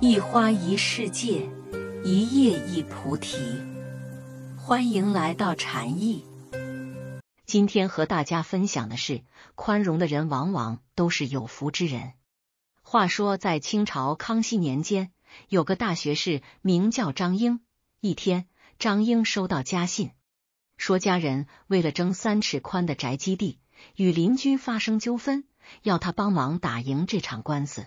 一花一世界，一叶一菩提。欢迎来到禅意。今天和大家分享的是：宽容的人往往都是有福之人。话说，在清朝康熙年间，有个大学士名叫张英。一天，张英收到家信，说家人为了争三尺宽的宅基地，与邻居发生纠纷，要他帮忙打赢这场官司。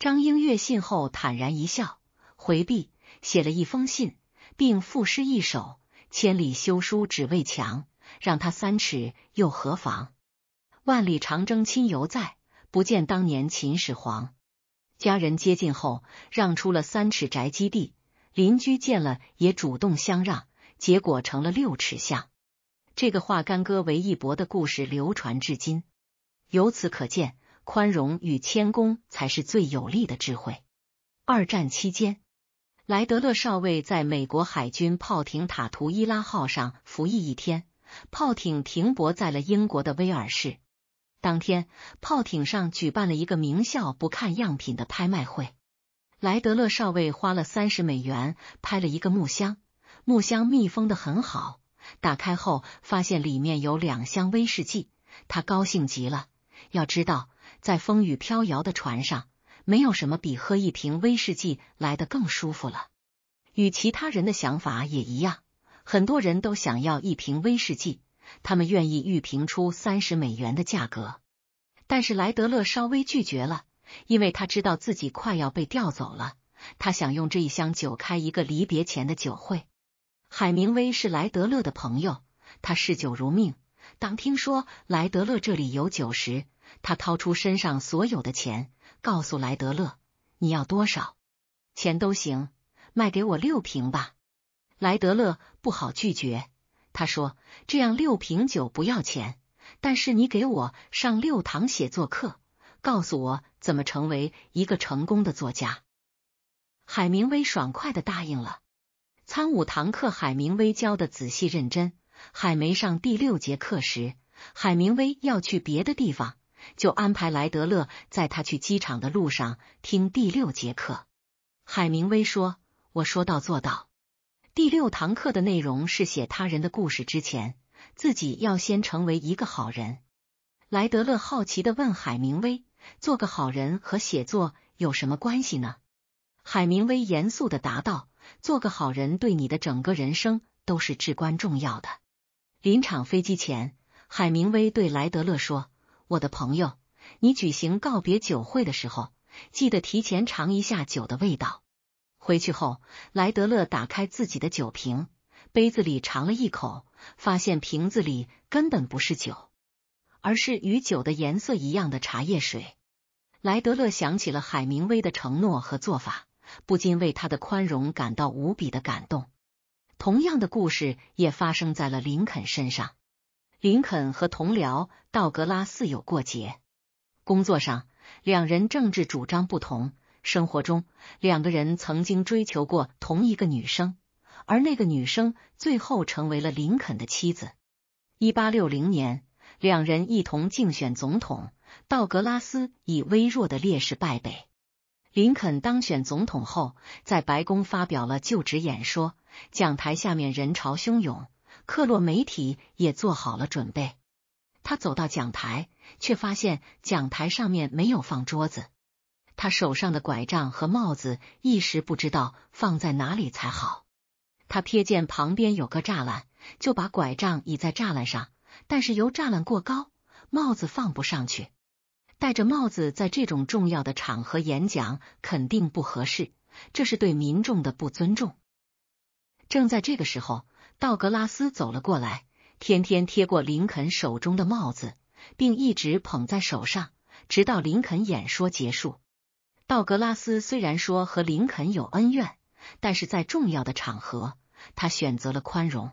张英阅信后，坦然一笑，回避，写了一封信，并赋诗一首：“千里修书只为墙，让他三尺又何妨？万里长征亲犹在，不见当年秦始皇。”家人接近后，让出了三尺宅基地，邻居见了也主动相让，结果成了六尺巷。这个化干戈为玉帛的故事流传至今，由此可见。宽容与谦恭才是最有力的智慧。二战期间，莱德勒少尉在美国海军炮艇塔图伊拉号上服役一天。炮艇停泊在了英国的威尔士。当天，炮艇上举办了一个名校不看样品的拍卖会。莱德勒少尉花了三十美元拍了一个木箱，木箱密封的很好。打开后，发现里面有两箱威士忌，他高兴极了。要知道。在风雨飘摇的船上，没有什么比喝一瓶威士忌来的更舒服了。与其他人的想法也一样，很多人都想要一瓶威士忌，他们愿意预评出三十美元的价格。但是莱德勒稍微拒绝了，因为他知道自己快要被调走了，他想用这一箱酒开一个离别前的酒会。海明威是莱德勒的朋友，他嗜酒如命。当听说莱德勒这里有酒时，他掏出身上所有的钱，告诉莱德勒：“你要多少钱都行，卖给我六瓶吧。”莱德勒不好拒绝，他说：“这样六瓶酒不要钱，但是你给我上六堂写作课，告诉我怎么成为一个成功的作家。”海明威爽快的答应了。参五堂课，海明威教的仔细认真。还没上第六节课时，海明威要去别的地方，就安排莱德勒在他去机场的路上听第六节课。海明威说：“我说到做到。”第六堂课的内容是写他人的故事之前，自己要先成为一个好人。莱德勒好奇的问海明威：“做个好人和写作有什么关系呢？”海明威严肃的答道：“做个好人对你的整个人生都是至关重要的。”临场飞机前，海明威对莱德勒说：“我的朋友，你举行告别酒会的时候，记得提前尝一下酒的味道。”回去后，莱德勒打开自己的酒瓶，杯子里尝了一口，发现瓶子里根本不是酒，而是与酒的颜色一样的茶叶水。莱德勒想起了海明威的承诺和做法，不禁为他的宽容感到无比的感动。同样的故事也发生在了林肯身上。林肯和同僚道格拉斯有过节，工作上两人政治主张不同，生活中两个人曾经追求过同一个女生，而那个女生最后成为了林肯的妻子。一八六零年，两人一同竞选总统，道格拉斯以微弱的劣势败北。林肯当选总统后，在白宫发表了就职演说。讲台下面人潮汹涌，克洛媒体也做好了准备。他走到讲台，却发现讲台上面没有放桌子。他手上的拐杖和帽子一时不知道放在哪里才好。他瞥见旁边有个栅栏，就把拐杖倚在栅栏上。但是由栅栏过高，帽子放不上去。戴着帽子在这种重要的场合演讲肯定不合适，这是对民众的不尊重。正在这个时候，道格拉斯走了过来，天天贴过林肯手中的帽子，并一直捧在手上，直到林肯演说结束。道格拉斯虽然说和林肯有恩怨，但是在重要的场合，他选择了宽容。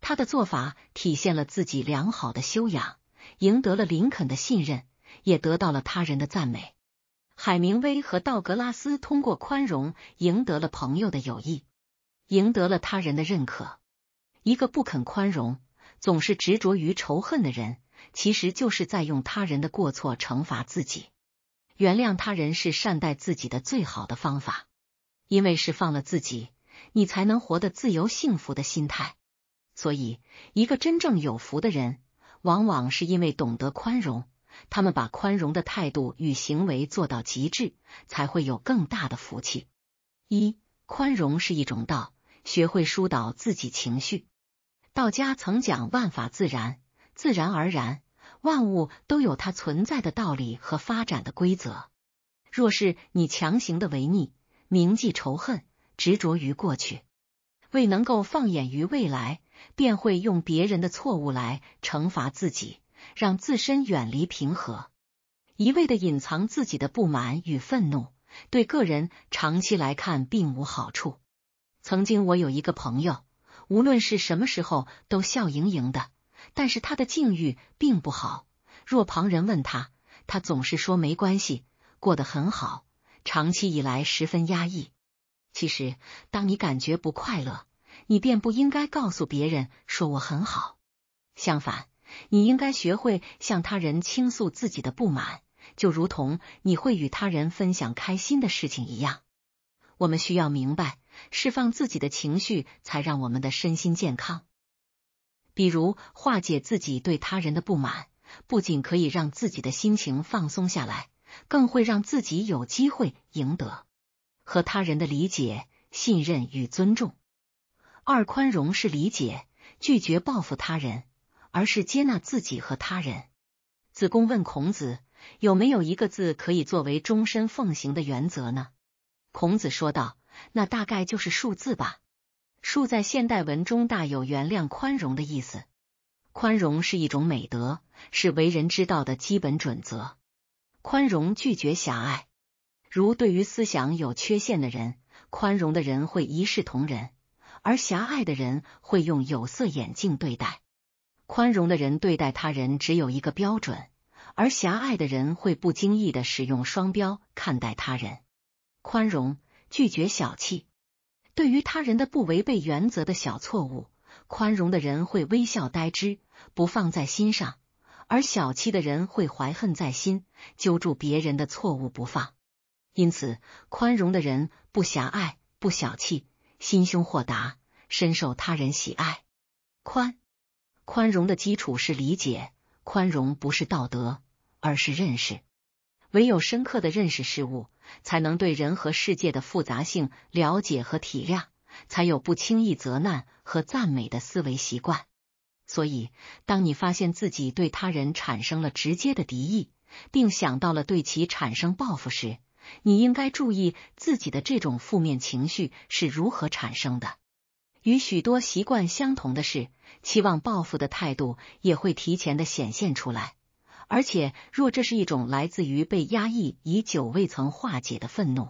他的做法体现了自己良好的修养，赢得了林肯的信任，也得到了他人的赞美。海明威和道格拉斯通过宽容赢得了朋友的友谊。赢得了他人的认可。一个不肯宽容、总是执着于仇恨的人，其实就是在用他人的过错惩罚自己。原谅他人是善待自己的最好的方法，因为是放了自己，你才能活得自由幸福的心态。所以，一个真正有福的人，往往是因为懂得宽容。他们把宽容的态度与行为做到极致，才会有更大的福气。一宽容是一种道。学会疏导自己情绪。道家曾讲“万法自然，自然而然”，万物都有它存在的道理和发展的规则。若是你强行的违逆，铭记仇恨，执着于过去，未能够放眼于未来，便会用别人的错误来惩罚自己，让自身远离平和。一味的隐藏自己的不满与愤怒，对个人长期来看并无好处。曾经我有一个朋友，无论是什么时候都笑盈盈的，但是他的境遇并不好。若旁人问他，他总是说没关系，过得很好。长期以来十分压抑。其实，当你感觉不快乐，你便不应该告诉别人说我很好。相反，你应该学会向他人倾诉自己的不满，就如同你会与他人分享开心的事情一样。我们需要明白。释放自己的情绪，才让我们的身心健康。比如化解自己对他人的不满，不仅可以让自己的心情放松下来，更会让自己有机会赢得和他人的理解、信任与尊重。二，宽容是理解，拒绝报复他人，而是接纳自己和他人。子贡问孔子：“有没有一个字可以作为终身奉行的原则呢？”孔子说道。那大概就是数字吧。数在现代文中大有原谅、宽容的意思。宽容是一种美德，是为人之道的基本准则。宽容拒绝狭隘，如对于思想有缺陷的人，宽容的人会一视同仁，而狭隘的人会用有色眼镜对待。宽容的人对待他人只有一个标准，而狭隘的人会不经意的使用双标看待他人。宽容。拒绝小气，对于他人的不违背原则的小错误，宽容的人会微笑呆之，不放在心上；而小气的人会怀恨在心，揪住别人的错误不放。因此，宽容的人不狭隘、不小气，心胸豁达，深受他人喜爱。宽，宽容的基础是理解，宽容不是道德，而是认识。唯有深刻的认识事物，才能对人和世界的复杂性了解和体谅，才有不轻易责难和赞美的思维习惯。所以，当你发现自己对他人产生了直接的敌意，并想到了对其产生报复时，你应该注意自己的这种负面情绪是如何产生的。与许多习惯相同的是，期望报复的态度也会提前的显现出来。而且，若这是一种来自于被压抑已久未曾化解的愤怒，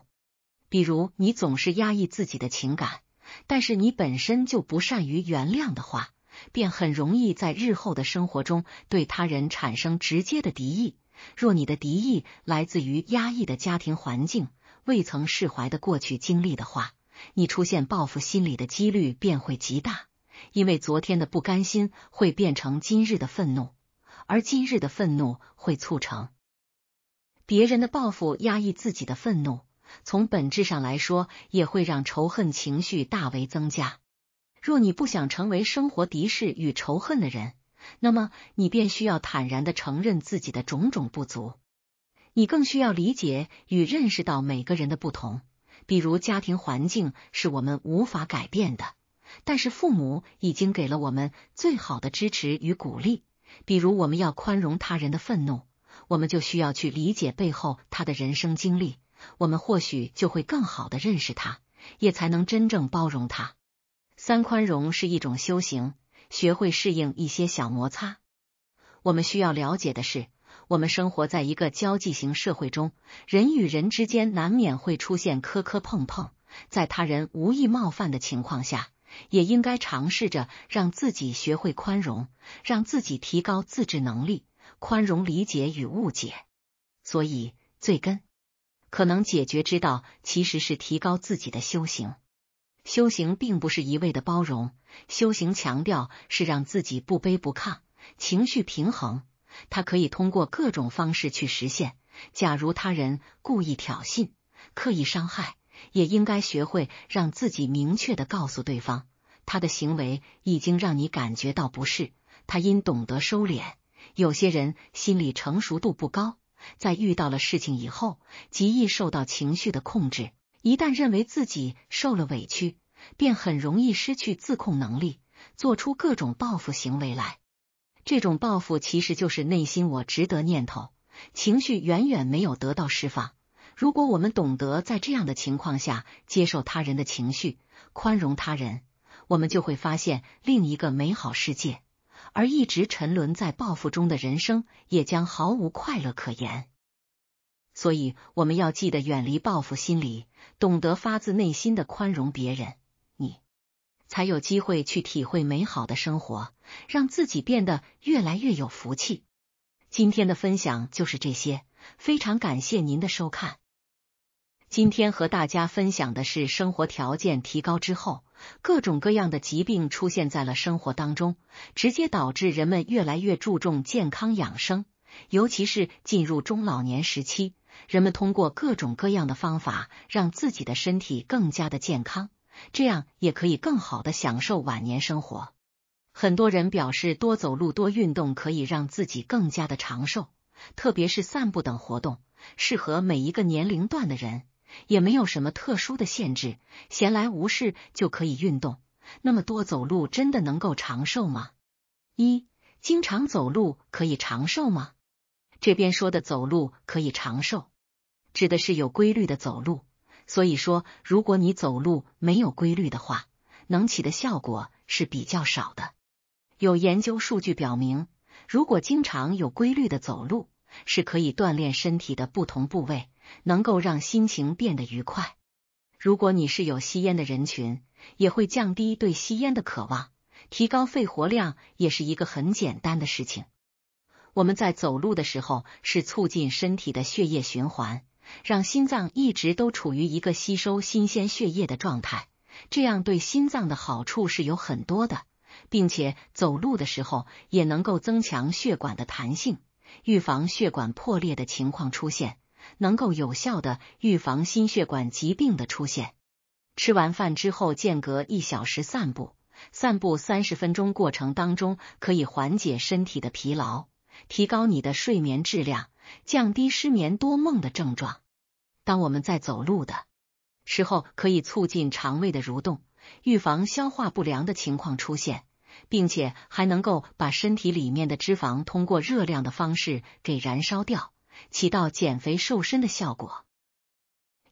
比如你总是压抑自己的情感，但是你本身就不善于原谅的话，便很容易在日后的生活中对他人产生直接的敌意。若你的敌意来自于压抑的家庭环境、未曾释怀的过去经历的话，你出现报复心理的几率便会极大，因为昨天的不甘心会变成今日的愤怒。而今日的愤怒会促成别人的报复，压抑自己的愤怒，从本质上来说，也会让仇恨情绪大为增加。若你不想成为生活敌视与仇恨的人，那么你便需要坦然的承认自己的种种不足，你更需要理解与认识到每个人的不同。比如，家庭环境是我们无法改变的，但是父母已经给了我们最好的支持与鼓励。比如，我们要宽容他人的愤怒，我们就需要去理解背后他的人生经历，我们或许就会更好的认识他，也才能真正包容他。三宽容是一种修行，学会适应一些小摩擦。我们需要了解的是，我们生活在一个交际型社会中，人与人之间难免会出现磕磕碰碰，在他人无意冒犯的情况下。也应该尝试着让自己学会宽容，让自己提高自制能力，宽容理解与误解。所以，罪根可能解决之道其实是提高自己的修行。修行并不是一味的包容，修行强调是让自己不卑不亢，情绪平衡。它可以通过各种方式去实现。假如他人故意挑衅、刻意伤害。也应该学会让自己明确的告诉对方，他的行为已经让你感觉到不适，他因懂得收敛。有些人心理成熟度不高，在遇到了事情以后，极易受到情绪的控制。一旦认为自己受了委屈，便很容易失去自控能力，做出各种报复行为来。这种报复其实就是内心“我值得”念头，情绪远远没有得到释放。如果我们懂得在这样的情况下接受他人的情绪，宽容他人，我们就会发现另一个美好世界；而一直沉沦在报复中的人生，也将毫无快乐可言。所以，我们要记得远离报复心理，懂得发自内心的宽容别人，你才有机会去体会美好的生活，让自己变得越来越有福气。今天的分享就是这些，非常感谢您的收看。今天和大家分享的是，生活条件提高之后，各种各样的疾病出现在了生活当中，直接导致人们越来越注重健康养生。尤其是进入中老年时期，人们通过各种各样的方法，让自己的身体更加的健康，这样也可以更好的享受晚年生活。很多人表示，多走路、多运动可以让自己更加的长寿，特别是散步等活动，适合每一个年龄段的人。也没有什么特殊的限制，闲来无事就可以运动。那么多走路真的能够长寿吗？一经常走路可以长寿吗？这边说的走路可以长寿，指的是有规律的走路。所以说，如果你走路没有规律的话，能起的效果是比较少的。有研究数据表明，如果经常有规律的走路，是可以锻炼身体的不同部位。能够让心情变得愉快。如果你是有吸烟的人群，也会降低对吸烟的渴望，提高肺活量也是一个很简单的事情。我们在走路的时候是促进身体的血液循环，让心脏一直都处于一个吸收新鲜血液的状态，这样对心脏的好处是有很多的，并且走路的时候也能够增强血管的弹性，预防血管破裂的情况出现。能够有效的预防心血管疾病的出现。吃完饭之后，间隔一小时散步，散步三十分钟，过程当中可以缓解身体的疲劳，提高你的睡眠质量，降低失眠多梦的症状。当我们在走路的时候，可以促进肠胃的蠕动，预防消化不良的情况出现，并且还能够把身体里面的脂肪通过热量的方式给燃烧掉。起到减肥瘦身的效果。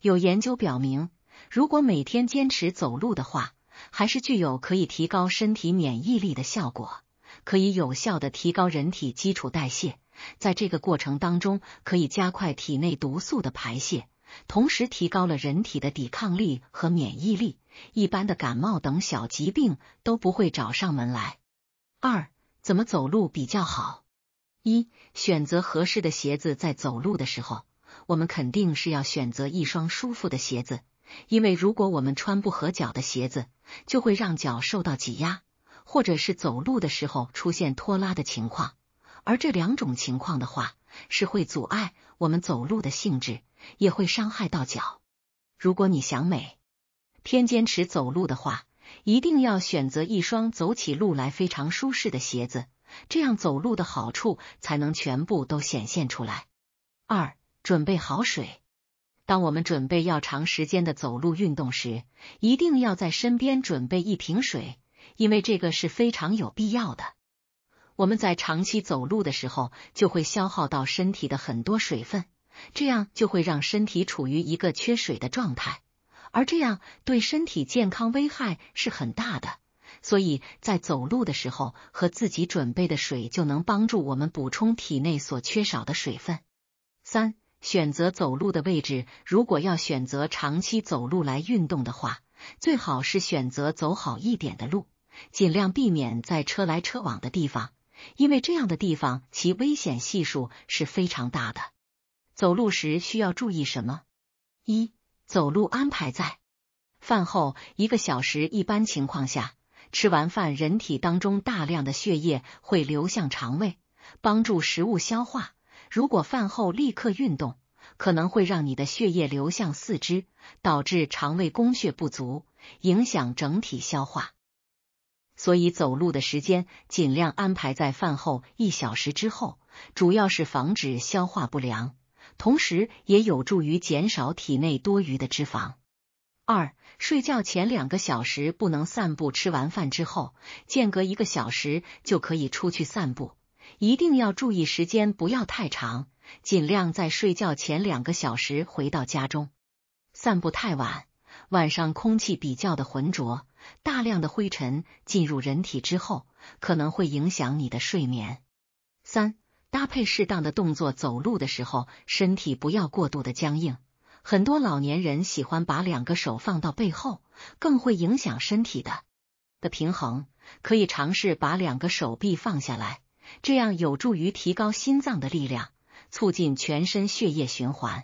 有研究表明，如果每天坚持走路的话，还是具有可以提高身体免疫力的效果，可以有效的提高人体基础代谢。在这个过程当中，可以加快体内毒素的排泄，同时提高了人体的抵抗力和免疫力，一般的感冒等小疾病都不会找上门来。二，怎么走路比较好？一选择合适的鞋子，在走路的时候，我们肯定是要选择一双舒服的鞋子，因为如果我们穿不合脚的鞋子，就会让脚受到挤压，或者是走路的时候出现拖拉的情况，而这两种情况的话，是会阻碍我们走路的性质，也会伤害到脚。如果你想美，天坚持走路的话，一定要选择一双走起路来非常舒适的鞋子。这样走路的好处才能全部都显现出来。二，准备好水。当我们准备要长时间的走路运动时，一定要在身边准备一瓶水，因为这个是非常有必要的。我们在长期走路的时候，就会消耗到身体的很多水分，这样就会让身体处于一个缺水的状态，而这样对身体健康危害是很大的。所以在走路的时候和自己准备的水就能帮助我们补充体内所缺少的水分。三、选择走路的位置，如果要选择长期走路来运动的话，最好是选择走好一点的路，尽量避免在车来车往的地方，因为这样的地方其危险系数是非常大的。走路时需要注意什么？一、走路安排在饭后一个小时，一般情况下。吃完饭，人体当中大量的血液会流向肠胃，帮助食物消化。如果饭后立刻运动，可能会让你的血液流向四肢，导致肠胃供血不足，影响整体消化。所以，走路的时间尽量安排在饭后一小时之后，主要是防止消化不良，同时也有助于减少体内多余的脂肪。二、睡觉前两个小时不能散步，吃完饭之后间隔一个小时就可以出去散步，一定要注意时间不要太长，尽量在睡觉前两个小时回到家中。散步太晚，晚上空气比较的浑浊，大量的灰尘进入人体之后，可能会影响你的睡眠。三、搭配适当的动作，走路的时候身体不要过度的僵硬。很多老年人喜欢把两个手放到背后，更会影响身体的的平衡。可以尝试把两个手臂放下来，这样有助于提高心脏的力量，促进全身血液循环。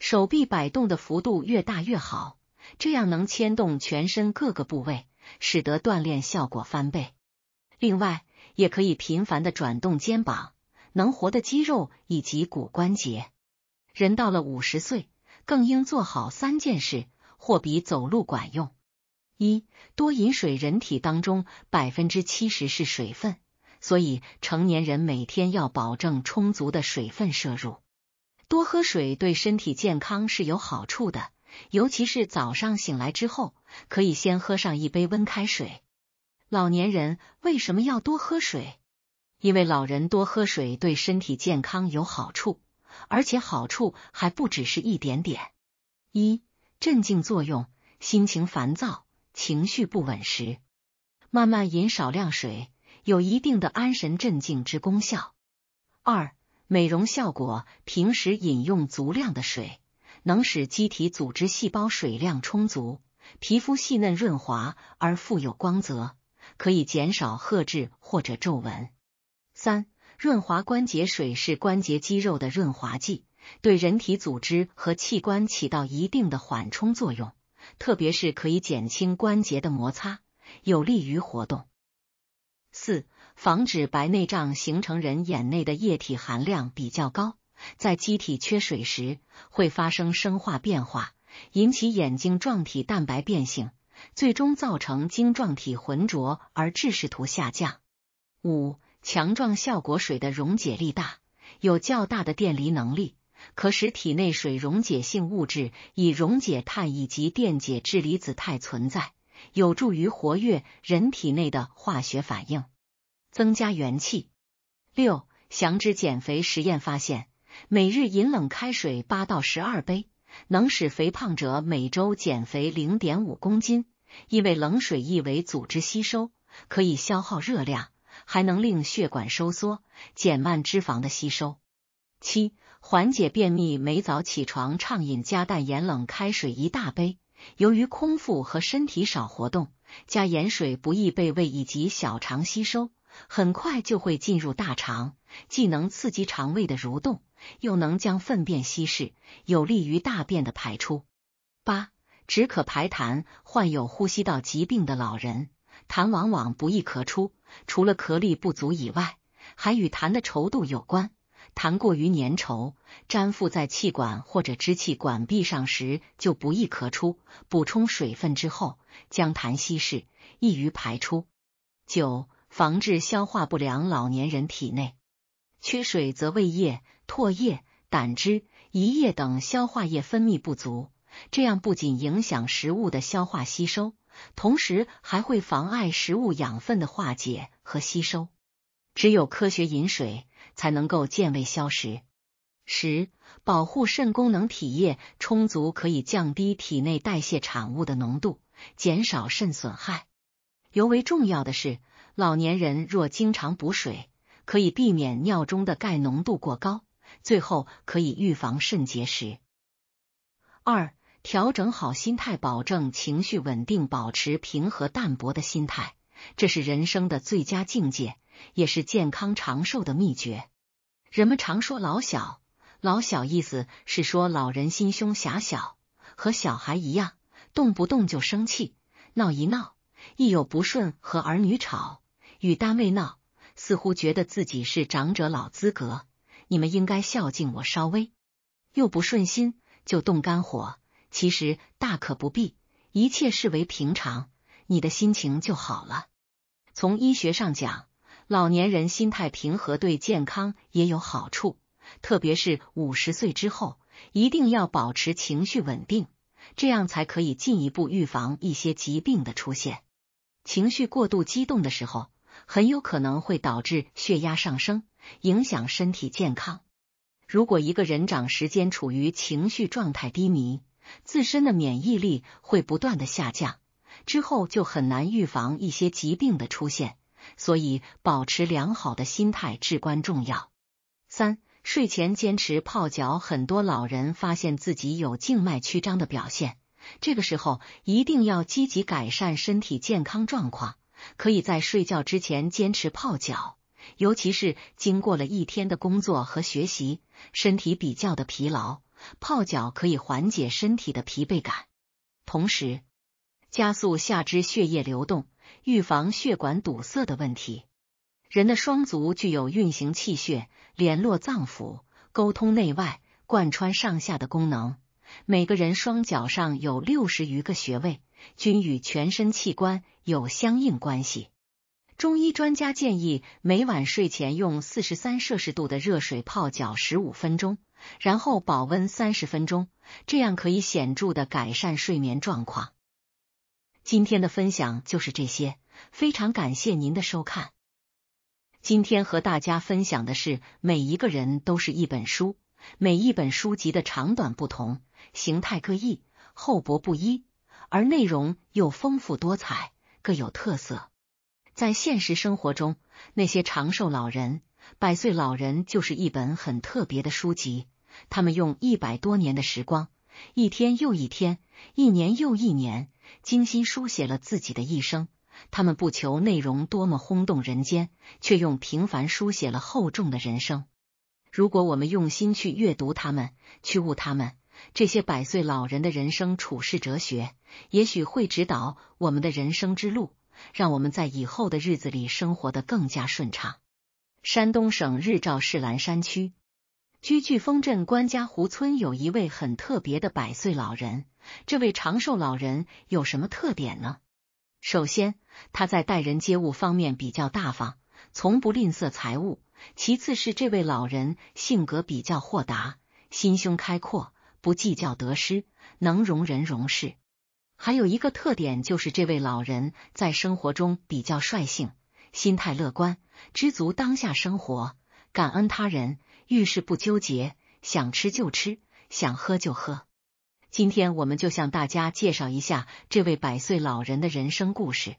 手臂摆动的幅度越大越好，这样能牵动全身各个部位，使得锻炼效果翻倍。另外，也可以频繁的转动肩膀，能活的肌肉以及骨关节。人到了五十岁。更应做好三件事，或比走路管用。一多饮水，人体当中百分之七十是水分，所以成年人每天要保证充足的水分摄入。多喝水对身体健康是有好处的，尤其是早上醒来之后，可以先喝上一杯温开水。老年人为什么要多喝水？因为老人多喝水对身体健康有好处。而且好处还不只是一点点。一、镇静作用，心情烦躁、情绪不稳时，慢慢饮少量水，有一定的安神镇静之功效。二、美容效果，平时饮用足量的水，能使机体组织细胞水量充足，皮肤细嫩、润滑而富有光泽，可以减少褐痣或者皱纹。三。润滑关节水是关节肌肉的润滑剂，对人体组织和器官起到一定的缓冲作用，特别是可以减轻关节的摩擦，有利于活动。四、防止白内障形成。人眼内的液体含量比较高，在机体缺水时会发生生化变化，引起眼睛状体蛋白变性，最终造成晶状体浑浊而致视图下降。五。强壮效果水的溶解力大，有较大的电离能力，可使体内水溶解性物质以溶解碳以及电解质离子态存在，有助于活跃人体内的化学反应，增加元气。六降之减肥实验发现，每日饮冷开水八到十二杯，能使肥胖者每周减肥零点五公斤，因为冷水易为组织吸收，可以消耗热量。还能令血管收缩，减慢脂肪的吸收。七、缓解便秘，每早起床畅饮加淡盐冷开水一大杯。由于空腹和身体少活动，加盐水不易被胃以及小肠吸收，很快就会进入大肠，既能刺激肠胃的蠕动，又能将粪便稀释，有利于大便的排出。八、止咳排痰，患有呼吸道疾病的老人。痰往往不易咳出，除了咳力不足以外，还与痰的稠度有关。痰过于粘稠，粘附在气管或者支气管壁上时就不易咳出。补充水分之后，将痰稀释，易于排出。九、防治消化不良。老年人体内缺水，则胃液、唾液、胆汁、胰液等消化液分泌不足。这样不仅影响食物的消化吸收，同时还会妨碍食物养分的化解和吸收。只有科学饮水，才能够健胃消食。十、保护肾功能，体液充足可以降低体内代谢产物的浓度，减少肾损害。尤为重要的是，老年人若经常补水，可以避免尿中的钙浓度过高，最后可以预防肾结石。二。调整好心态，保证情绪稳定，保持平和淡泊的心态，这是人生的最佳境界，也是健康长寿的秘诀。人们常说“老小老小”，意思是说老人心胸狭小，和小孩一样，动不动就生气，闹一闹，一有不顺和儿女吵，与单位闹，似乎觉得自己是长者老资格，你们应该孝敬我，稍微又不顺心就动肝火。其实大可不必，一切视为平常，你的心情就好了。从医学上讲，老年人心态平和对健康也有好处，特别是五十岁之后，一定要保持情绪稳定，这样才可以进一步预防一些疾病的出现。情绪过度激动的时候，很有可能会导致血压上升，影响身体健康。如果一个人长时间处于情绪状态低迷，自身的免疫力会不断的下降，之后就很难预防一些疾病的出现，所以保持良好的心态至关重要。三、睡前坚持泡脚，很多老人发现自己有静脉曲张的表现，这个时候一定要积极改善身体健康状况，可以在睡觉之前坚持泡脚，尤其是经过了一天的工作和学习，身体比较的疲劳。泡脚可以缓解身体的疲惫感，同时加速下肢血液流动，预防血管堵塞的问题。人的双足具有运行气血、联络脏腑、沟通内外、贯穿上下的功能。每个人双脚上有六十余个穴位，均与全身器官有相应关系。中医专家建议，每晚睡前用四十三摄氏度的热水泡脚十五分钟。然后保温三十分钟，这样可以显著的改善睡眠状况。今天的分享就是这些，非常感谢您的收看。今天和大家分享的是，每一个人都是一本书，每一本书籍的长短不同，形态各异，厚薄不一，而内容又丰富多彩，各有特色。在现实生活中，那些长寿老人、百岁老人就是一本很特别的书籍。他们用一百多年的时光，一天又一天，一年又一年，精心书写了自己的一生。他们不求内容多么轰动人间，却用平凡书写了厚重的人生。如果我们用心去阅读他们，去悟他们这些百岁老人的人生处世哲学，也许会指导我们的人生之路，让我们在以后的日子里生活得更加顺畅。山东省日照市岚山区。居巨峰镇官家湖村有一位很特别的百岁老人。这位长寿老人有什么特点呢？首先，他在待人接物方面比较大方，从不吝啬财物。其次是这位老人性格比较豁达，心胸开阔，不计较得失，能容人容事。还有一个特点就是，这位老人在生活中比较率性，心态乐观，知足当下生活，感恩他人。遇事不纠结，想吃就吃，想喝就喝。今天我们就向大家介绍一下这位百岁老人的人生故事。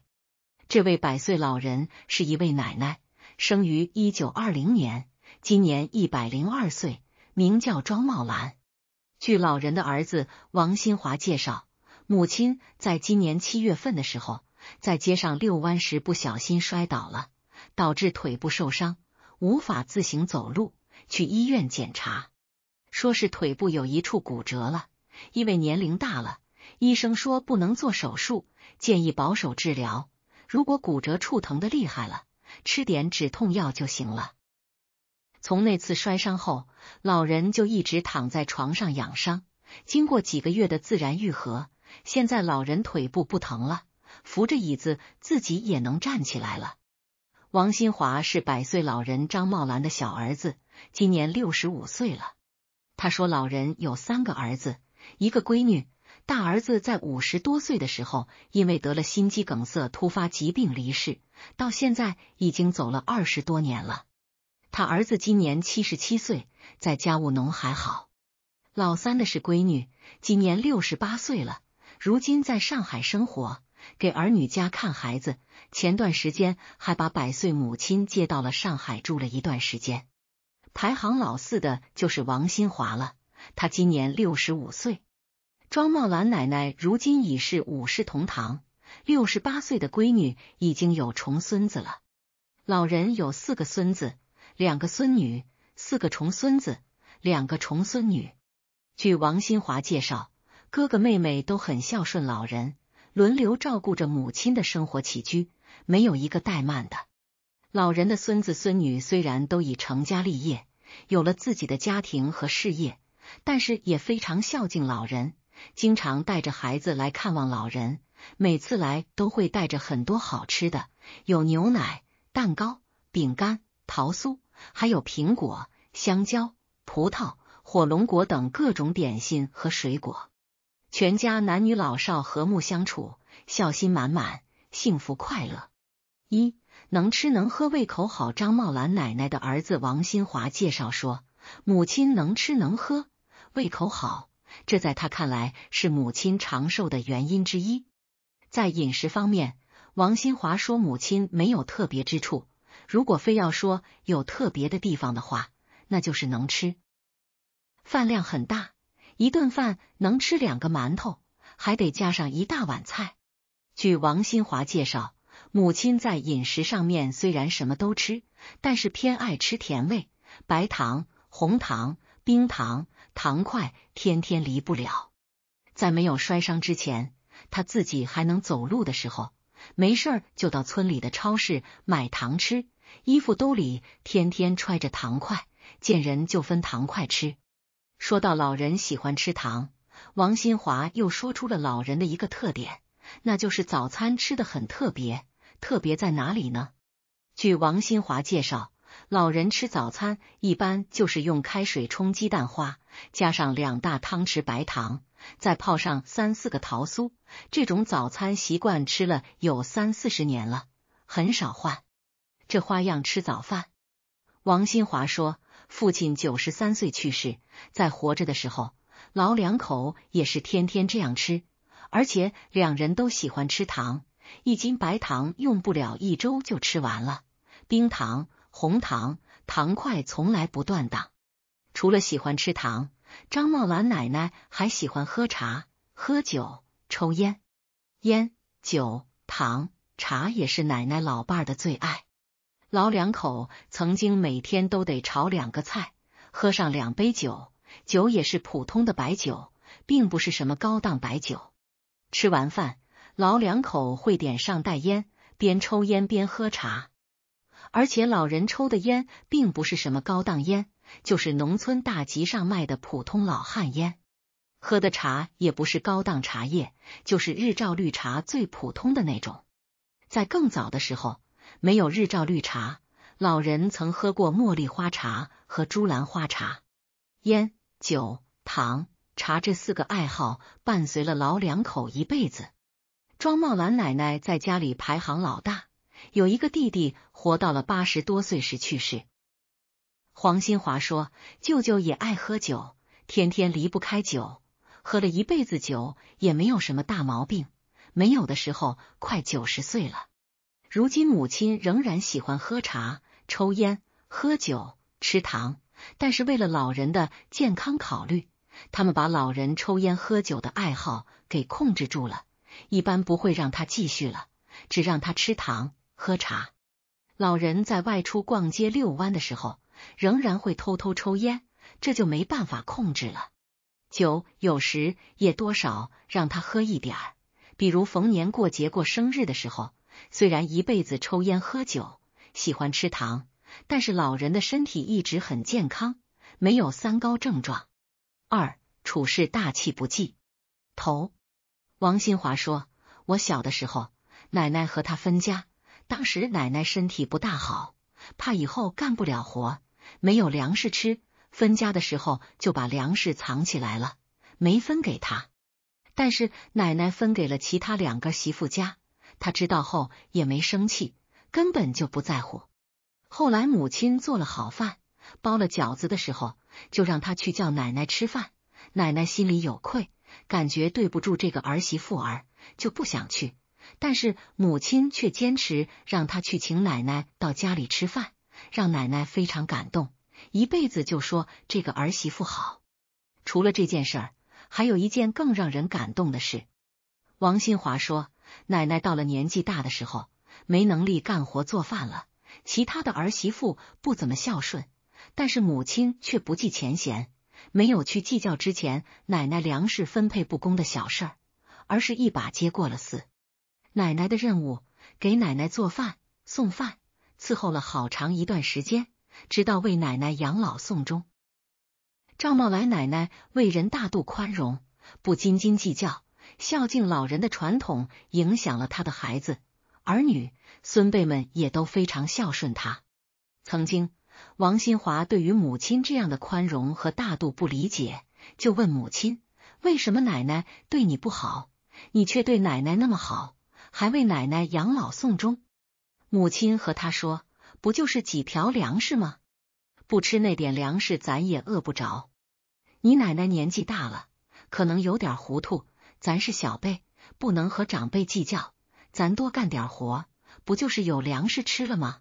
这位百岁老人是一位奶奶，生于一九二零年，今年一百零二岁，名叫庄茂兰。据老人的儿子王新华介绍，母亲在今年七月份的时候，在街上遛弯时不小心摔倒了，导致腿部受伤，无法自行走路。去医院检查，说是腿部有一处骨折了。因为年龄大了，医生说不能做手术，建议保守治疗。如果骨折处疼的厉害了，吃点止痛药就行了。从那次摔伤后，老人就一直躺在床上养伤。经过几个月的自然愈合，现在老人腿部不疼了，扶着椅子自己也能站起来了。王新华是百岁老人张茂兰的小儿子。今年六十五岁了，他说：“老人有三个儿子，一个闺女。大儿子在五十多岁的时候，因为得了心肌梗塞，突发疾病离世，到现在已经走了二十多年了。他儿子今年七十七岁，在家务农还好。老三的是闺女，今年六十八岁了，如今在上海生活，给儿女家看孩子。前段时间还把百岁母亲接到了上海住了一段时间。”排行老四的就是王新华了，他今年六十五岁。庄茂兰奶奶如今已是五世同堂，六十八岁的闺女已经有重孙子了。老人有四个孙子，两个孙女，四个重孙子，两个重孙女。据王新华介绍，哥哥妹妹都很孝顺老人，轮流照顾着母亲的生活起居，没有一个怠慢的。老人的孙子孙女虽然都已成家立业，有了自己的家庭和事业，但是也非常孝敬老人，经常带着孩子来看望老人。每次来都会带着很多好吃的，有牛奶、蛋糕、饼干、桃酥，还有苹果、香蕉、葡萄、火龙果等各种点心和水果。全家男女老少和睦相处，孝心满满，幸福快乐。一能吃能喝，胃口好。张茂兰奶奶的儿子王新华介绍说，母亲能吃能喝，胃口好，这在他看来是母亲长寿的原因之一。在饮食方面，王新华说母亲没有特别之处，如果非要说有特别的地方的话，那就是能吃饭量很大，一顿饭能吃两个馒头，还得加上一大碗菜。据王新华介绍。母亲在饮食上面虽然什么都吃，但是偏爱吃甜味，白糖、红糖、冰糖、糖块天天离不了。在没有摔伤之前，他自己还能走路的时候，没事就到村里的超市买糖吃，衣服兜里天天揣着糖块，见人就分糖块吃。说到老人喜欢吃糖，王新华又说出了老人的一个特点，那就是早餐吃的很特别。特别在哪里呢？据王新华介绍，老人吃早餐一般就是用开水冲鸡蛋花，加上两大汤匙白糖，再泡上三四个桃酥。这种早餐习惯吃了有三四十年了，很少换这花样吃早饭。王新华说，父亲九十三岁去世，在活着的时候，老两口也是天天这样吃，而且两人都喜欢吃糖。一斤白糖用不了一周就吃完了，冰糖、红糖、糖块从来不断档。除了喜欢吃糖，张茂兰奶奶还喜欢喝茶、喝酒、抽烟。烟、酒、糖、茶也是奶奶老伴儿的最爱。老两口曾经每天都得炒两个菜，喝上两杯酒，酒也是普通的白酒，并不是什么高档白酒。吃完饭。老两口会点上袋烟，边抽烟边喝茶，而且老人抽的烟并不是什么高档烟，就是农村大集上卖的普通老旱烟；喝的茶也不是高档茶叶，就是日照绿茶最普通的那种。在更早的时候，没有日照绿茶，老人曾喝过茉莉花茶和珠兰花茶。烟、酒、糖、茶这四个爱好伴随了老两口一辈子。庄茂兰奶奶在家里排行老大，有一个弟弟活到了八十多岁时去世。黄新华说，舅舅也爱喝酒，天天离不开酒，喝了一辈子酒也没有什么大毛病。没有的时候快九十岁了，如今母亲仍然喜欢喝茶、抽烟、喝酒、吃糖，但是为了老人的健康考虑，他们把老人抽烟、喝酒的爱好给控制住了。一般不会让他继续了，只让他吃糖喝茶。老人在外出逛街遛弯的时候，仍然会偷偷抽烟，这就没办法控制了。酒有时也多少让他喝一点，比如逢年过节、过生日的时候。虽然一辈子抽烟喝酒，喜欢吃糖，但是老人的身体一直很健康，没有三高症状。二处事大气不济，头。王新华说：“我小的时候，奶奶和他分家，当时奶奶身体不大好，怕以后干不了活，没有粮食吃。分家的时候就把粮食藏起来了，没分给他。但是奶奶分给了其他两个媳妇家。他知道后也没生气，根本就不在乎。后来母亲做了好饭，包了饺子的时候，就让他去叫奶奶吃饭。奶奶心里有愧。”感觉对不住这个儿媳妇儿，就不想去。但是母亲却坚持让他去请奶奶到家里吃饭，让奶奶非常感动，一辈子就说这个儿媳妇好。除了这件事儿，还有一件更让人感动的事。王新华说，奶奶到了年纪大的时候，没能力干活做饭了，其他的儿媳妇不怎么孝顺，但是母亲却不计前嫌。没有去计较之前奶奶粮食分配不公的小事儿，而是一把接过了四奶奶的任务，给奶奶做饭、送饭、伺候了好长一段时间，直到为奶奶养老送终。赵茂来奶奶为人大度宽容，不斤斤计较，孝敬老人的传统影响了他的孩子、儿女、孙辈们，也都非常孝顺他。曾经。王新华对于母亲这样的宽容和大度不理解，就问母亲：“为什么奶奶对你不好，你却对奶奶那么好，还为奶奶养老送终？”母亲和他说：“不就是几瓢粮食吗？不吃那点粮食，咱也饿不着。你奶奶年纪大了，可能有点糊涂，咱是小辈，不能和长辈计较。咱多干点活，不就是有粮食吃了吗？”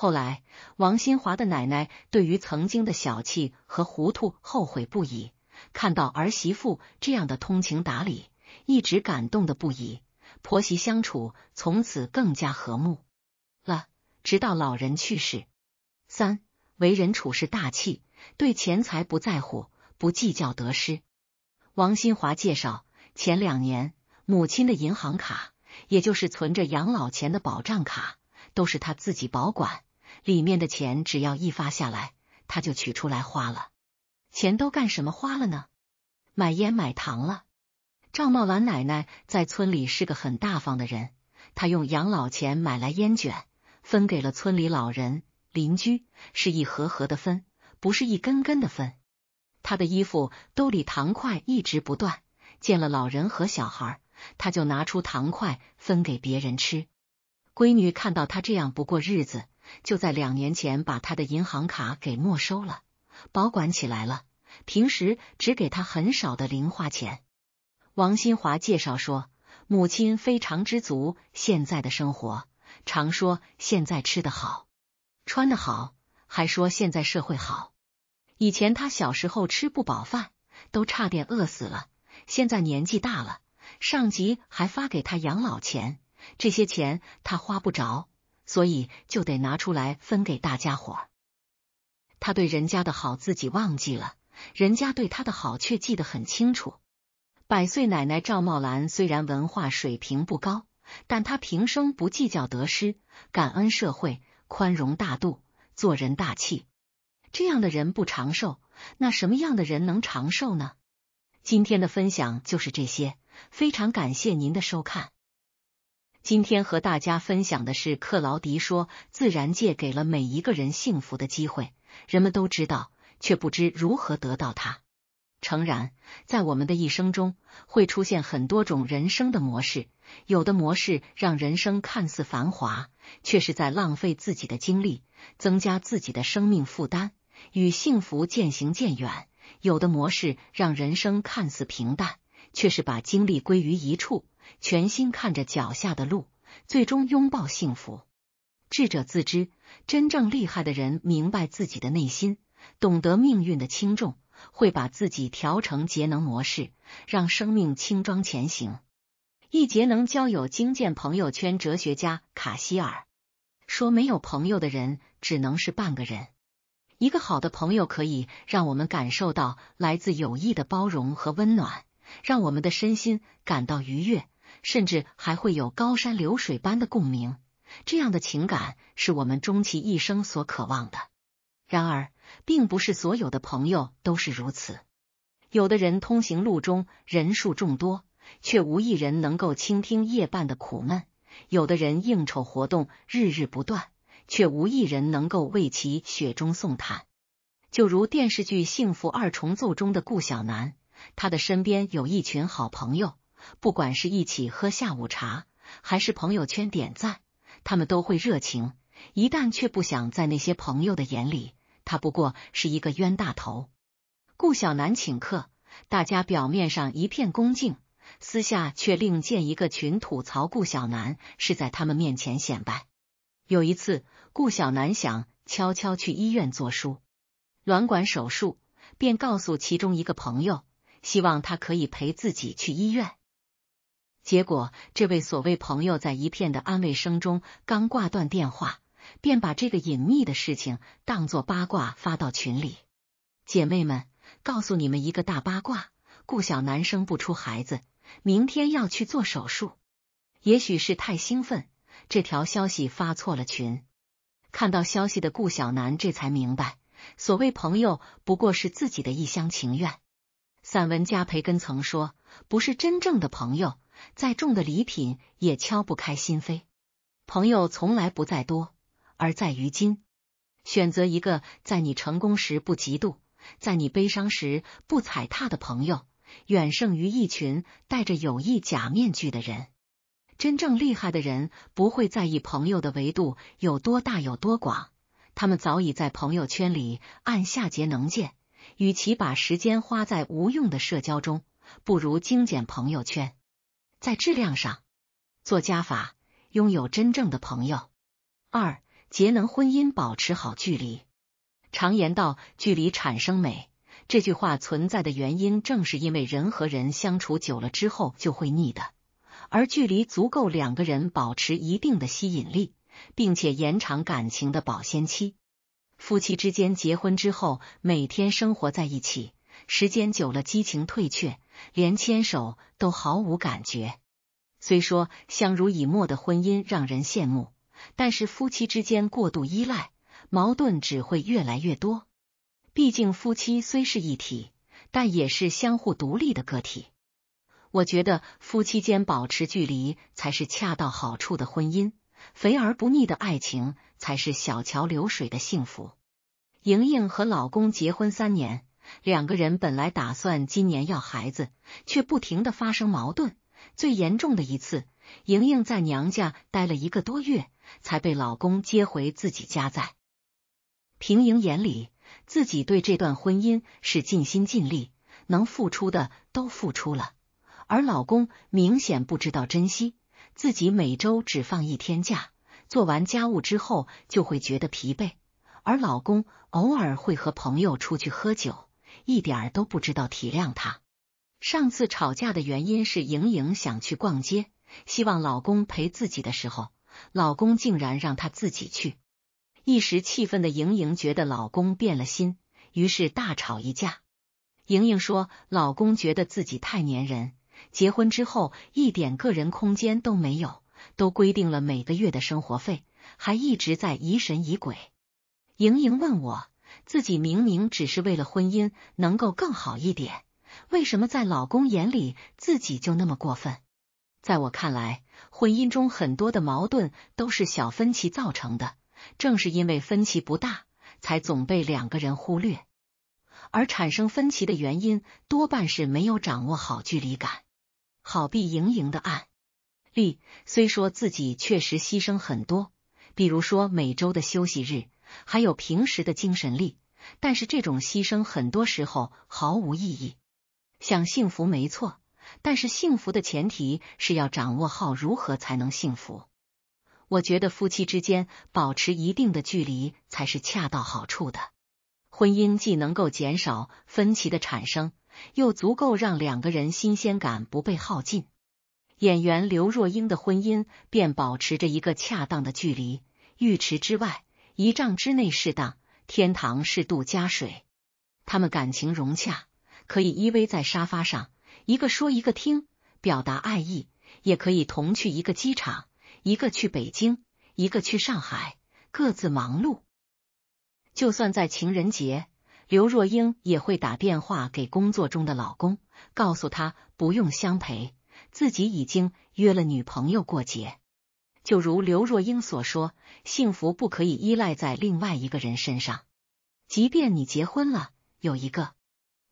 后来，王新华的奶奶对于曾经的小气和糊涂后悔不已，看到儿媳妇这样的通情达理，一直感动的不已。婆媳相处从此更加和睦了，直到老人去世。三、为人处事大气，对钱财不在乎，不计较得失。王新华介绍，前两年母亲的银行卡，也就是存着养老钱的保障卡，都是他自己保管。里面的钱只要一发下来，他就取出来花了。钱都干什么花了呢？买烟、买糖了。赵茂兰奶奶在村里是个很大方的人，她用养老钱买来烟卷，分给了村里老人、邻居，是一盒盒的分，不是一根根的分。她的衣服兜里糖块一直不断，见了老人和小孩，她就拿出糖块分给别人吃。闺女看到她这样，不过日子。就在两年前，把他的银行卡给没收了，保管起来了。平时只给他很少的零花钱。王新华介绍说，母亲非常知足，现在的生活，常说现在吃得好，穿得好，还说现在社会好。以前他小时候吃不饱饭，都差点饿死了。现在年纪大了，上级还发给他养老钱，这些钱他花不着。所以就得拿出来分给大家伙他对人家的好自己忘记了，人家对他的好却记得很清楚。百岁奶奶赵茂兰虽然文化水平不高，但她平生不计较得失，感恩社会，宽容大度，做人大气。这样的人不长寿，那什么样的人能长寿呢？今天的分享就是这些，非常感谢您的收看。今天和大家分享的是克劳迪说：“自然界给了每一个人幸福的机会，人们都知道，却不知如何得到它。诚然，在我们的一生中会出现很多种人生的模式，有的模式让人生看似繁华，却是在浪费自己的精力，增加自己的生命负担，与幸福渐行渐远；有的模式让人生看似平淡，却是把精力归于一处。”全心看着脚下的路，最终拥抱幸福。智者自知，真正厉害的人明白自己的内心，懂得命运的轻重，会把自己调成节能模式，让生命轻装前行。一节能交友精鉴朋友圈哲学家卡希尔说：“没有朋友的人，只能是半个人。一个好的朋友可以让我们感受到来自友谊的包容和温暖，让我们的身心感到愉悦。”甚至还会有高山流水般的共鸣，这样的情感是我们终其一生所渴望的。然而，并不是所有的朋友都是如此。有的人通行路中人数众多，却无一人能够倾听夜半的苦闷；有的人应酬活动日日不断，却无一人能够为其雪中送炭。就如电视剧《幸福二重奏》中的顾小楠，他的身边有一群好朋友。不管是一起喝下午茶，还是朋友圈点赞，他们都会热情。一旦却不想在那些朋友的眼里，他不过是一个冤大头。顾小楠请客，大家表面上一片恭敬，私下却另建一个群吐槽顾小楠是在他们面前显摆。有一次，顾小楠想悄悄去医院做输卵管手术，便告诉其中一个朋友，希望他可以陪自己去医院。结果，这位所谓朋友在一片的安慰声中刚挂断电话，便把这个隐秘的事情当作八卦发到群里。姐妹们，告诉你们一个大八卦：顾小南生不出孩子，明天要去做手术。也许是太兴奋，这条消息发错了群。看到消息的顾小南这才明白，所谓朋友不过是自己的一厢情愿。散文家培根曾说：“不是真正的朋友。”再重的礼品也敲不开心扉。朋友从来不在多，而在于精。选择一个在你成功时不嫉妒、在你悲伤时不踩踏的朋友，远胜于一群戴着友谊假面具的人。真正厉害的人不会在意朋友的维度有多大、有多广，他们早已在朋友圈里按下节能键。与其把时间花在无用的社交中，不如精简朋友圈。在质量上做加法，拥有真正的朋友。二、节能婚姻，保持好距离。常言道“距离产生美”，这句话存在的原因正是因为人和人相处久了之后就会腻的，而距离足够两个人保持一定的吸引力，并且延长感情的保鲜期。夫妻之间结婚之后，每天生活在一起，时间久了激情退却。连牵手都毫无感觉。虽说相濡以沫的婚姻让人羡慕，但是夫妻之间过度依赖，矛盾只会越来越多。毕竟夫妻虽是一体，但也是相互独立的个体。我觉得夫妻间保持距离才是恰到好处的婚姻，肥而不腻的爱情才是小桥流水的幸福。莹莹和老公结婚三年。两个人本来打算今年要孩子，却不停的发生矛盾。最严重的一次，莹莹在娘家待了一个多月，才被老公接回自己家。在平莹眼里，自己对这段婚姻是尽心尽力，能付出的都付出了，而老公明显不知道珍惜。自己每周只放一天假，做完家务之后就会觉得疲惫，而老公偶尔会和朋友出去喝酒。一点儿都不知道体谅他。上次吵架的原因是，莹莹想去逛街，希望老公陪自己的时候，老公竟然让她自己去，一时气愤的莹莹觉得老公变了心，于是大吵一架。莹莹说，老公觉得自己太粘人，结婚之后一点个人空间都没有，都规定了每个月的生活费，还一直在疑神疑鬼。莹莹问我。自己明明只是为了婚姻能够更好一点，为什么在老公眼里自己就那么过分？在我看来，婚姻中很多的矛盾都是小分歧造成的，正是因为分歧不大，才总被两个人忽略。而产生分歧的原因多半是没有掌握好距离感。好比莹莹的案例，虽说自己确实牺牲很多，比如说每周的休息日。还有平时的精神力，但是这种牺牲很多时候毫无意义。想幸福没错，但是幸福的前提是要掌握好如何才能幸福。我觉得夫妻之间保持一定的距离才是恰到好处的，婚姻既能够减少分歧的产生，又足够让两个人新鲜感不被耗尽。演员刘若英的婚姻便保持着一个恰当的距离，浴池之外。一丈之内适当，天堂适度加水。他们感情融洽，可以依偎在沙发上，一个说一个听，表达爱意；也可以同去一个机场，一个去北京，一个去上海，各自忙碌。就算在情人节，刘若英也会打电话给工作中的老公，告诉他不用相陪，自己已经约了女朋友过节。就如刘若英所说，幸福不可以依赖在另外一个人身上，即便你结婚了，有一个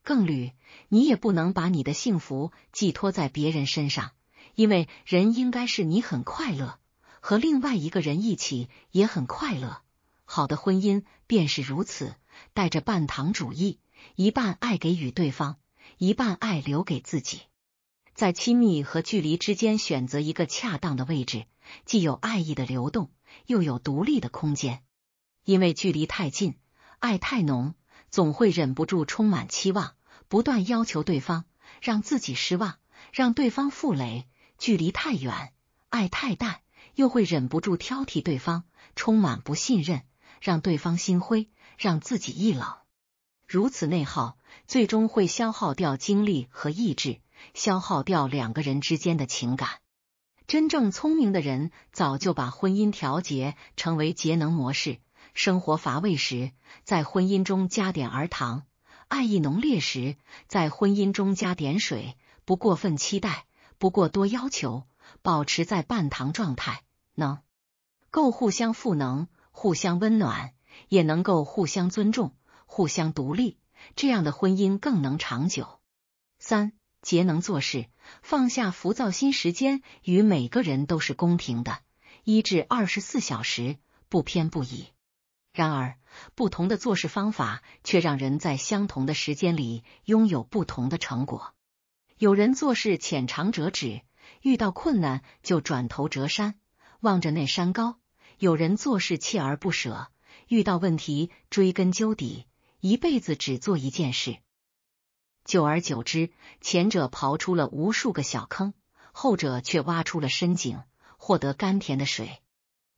更侣，你也不能把你的幸福寄托在别人身上，因为人应该是你很快乐，和另外一个人一起也很快乐。好的婚姻便是如此，带着半糖主义，一半爱给予对方，一半爱留给自己。在亲密和距离之间选择一个恰当的位置，既有爱意的流动，又有独立的空间。因为距离太近，爱太浓，总会忍不住充满期望，不断要求对方，让自己失望，让对方负累；距离太远，爱太淡，又会忍不住挑剔对方，充满不信任，让对方心灰，让自己易冷。如此内耗，最终会消耗掉精力和意志。消耗掉两个人之间的情感。真正聪明的人早就把婚姻调节成为节能模式。生活乏味时，在婚姻中加点儿糖；爱意浓烈时，在婚姻中加点水。不过分期待，不过多要求，保持在半糖状态，能够互相赋能、互相温暖，也能够互相尊重、互相独立。这样的婚姻更能长久。三。节能做事，放下浮躁心。时间与每个人都是公平的，一至二十四小时，不偏不倚。然而，不同的做事方法却让人在相同的时间里拥有不同的成果。有人做事浅尝辄止，遇到困难就转头折山，望着那山高；有人做事锲而不舍，遇到问题追根究底，一辈子只做一件事。久而久之，前者刨出了无数个小坑，后者却挖出了深井，获得甘甜的水。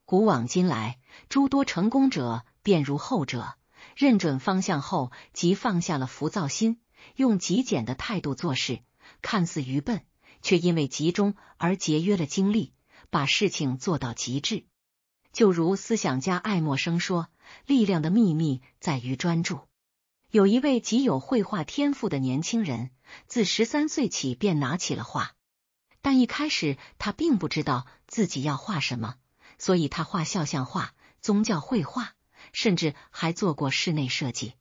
古往今来，诸多成功者便如后者，认准方向后即放下了浮躁心，用极简的态度做事，看似愚笨，却因为集中而节约了精力，把事情做到极致。就如思想家爱默生说：“力量的秘密在于专注。”有一位极有绘画天赋的年轻人，自十三岁起便拿起了画。但一开始他并不知道自己要画什么，所以他画肖像画、宗教绘画，甚至还做过室内设计。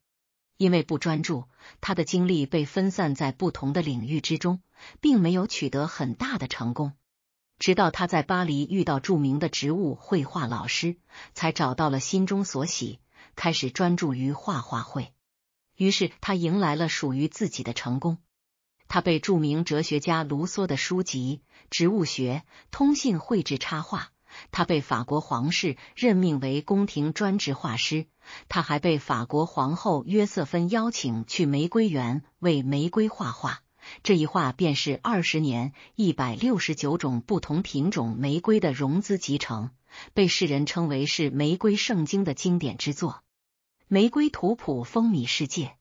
因为不专注，他的精力被分散在不同的领域之中，并没有取得很大的成功。直到他在巴黎遇到著名的植物绘画老师，才找到了心中所喜，开始专注于画画会。于是他迎来了属于自己的成功。他被著名哲学家卢梭的书籍《植物学通信》绘制插画。他被法国皇室任命为宫廷专职画师。他还被法国皇后约瑟芬邀请去玫瑰园为玫瑰画画。这一画便是二十年一百六十九种不同品种玫瑰的融资集成，被世人称为是玫瑰圣经的经典之作。玫瑰图谱风靡世界，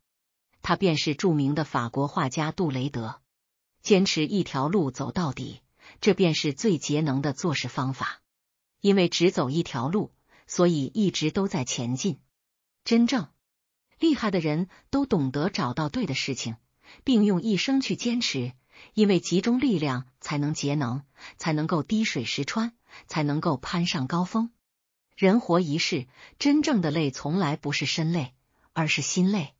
他便是著名的法国画家杜雷德。坚持一条路走到底，这便是最节能的做事方法。因为只走一条路，所以一直都在前进。真正厉害的人都懂得找到对的事情，并用一生去坚持。因为集中力量才能节能，才能够滴水石穿，才能够攀上高峰。人活一世，真正的累从来不是身累，而是心累。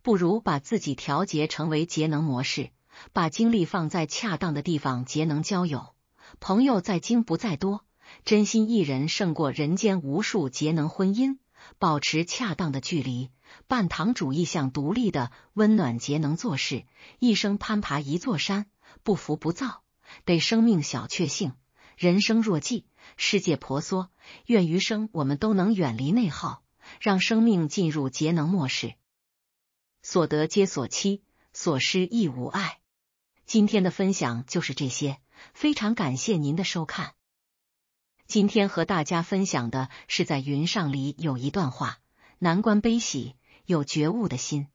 不如把自己调节成为节能模式，把精力放在恰当的地方节能交友。朋友在精不在多，真心一人胜过人间无数节能婚姻。保持恰当的距离，半糖主义，向独立的温暖节能做事。一生攀爬一座山，不浮不躁，得生命小确幸。人生若寄。世界婆娑，愿余生我们都能远离内耗，让生命进入节能模式。所得皆所期，所失亦无碍。今天的分享就是这些，非常感谢您的收看。今天和大家分享的是，在云上里有一段话：难关悲喜，有觉悟的心，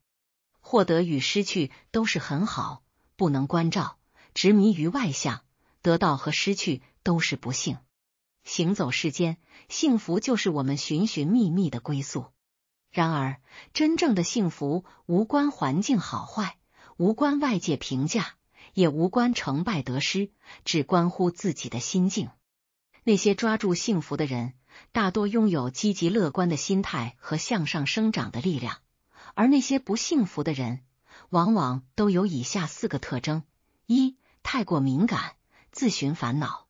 获得与失去都是很好；不能关照，执迷于外向，得到和失去都是不幸。行走世间，幸福就是我们寻寻觅觅的归宿。然而，真正的幸福无关环境好坏，无关外界评价，也无关成败得失，只关乎自己的心境。那些抓住幸福的人，大多拥有积极乐观的心态和向上生长的力量；而那些不幸福的人，往往都有以下四个特征：一、太过敏感，自寻烦恼。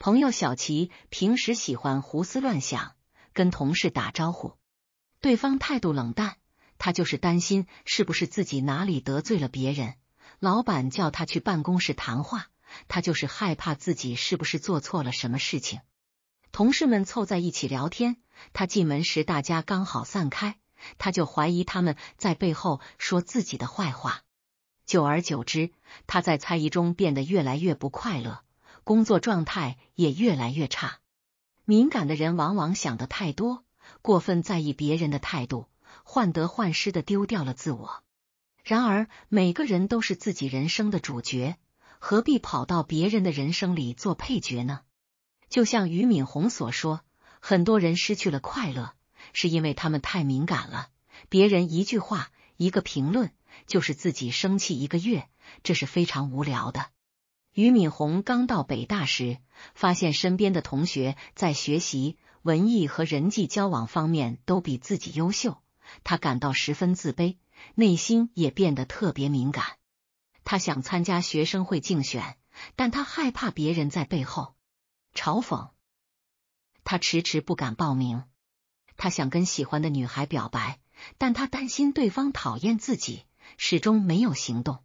朋友小齐平时喜欢胡思乱想，跟同事打招呼，对方态度冷淡，他就是担心是不是自己哪里得罪了别人。老板叫他去办公室谈话，他就是害怕自己是不是做错了什么事情。同事们凑在一起聊天，他进门时大家刚好散开，他就怀疑他们在背后说自己的坏话。久而久之，他在猜疑中变得越来越不快乐。工作状态也越来越差。敏感的人往往想的太多，过分在意别人的态度，患得患失的丢掉了自我。然而，每个人都是自己人生的主角，何必跑到别人的人生里做配角呢？就像俞敏洪所说，很多人失去了快乐，是因为他们太敏感了。别人一句话、一个评论，就是自己生气一个月，这是非常无聊的。俞敏洪刚到北大时，发现身边的同学在学习、文艺和人际交往方面都比自己优秀，他感到十分自卑，内心也变得特别敏感。他想参加学生会竞选，但他害怕别人在背后嘲讽，他迟迟不敢报名。他想跟喜欢的女孩表白，但他担心对方讨厌自己，始终没有行动。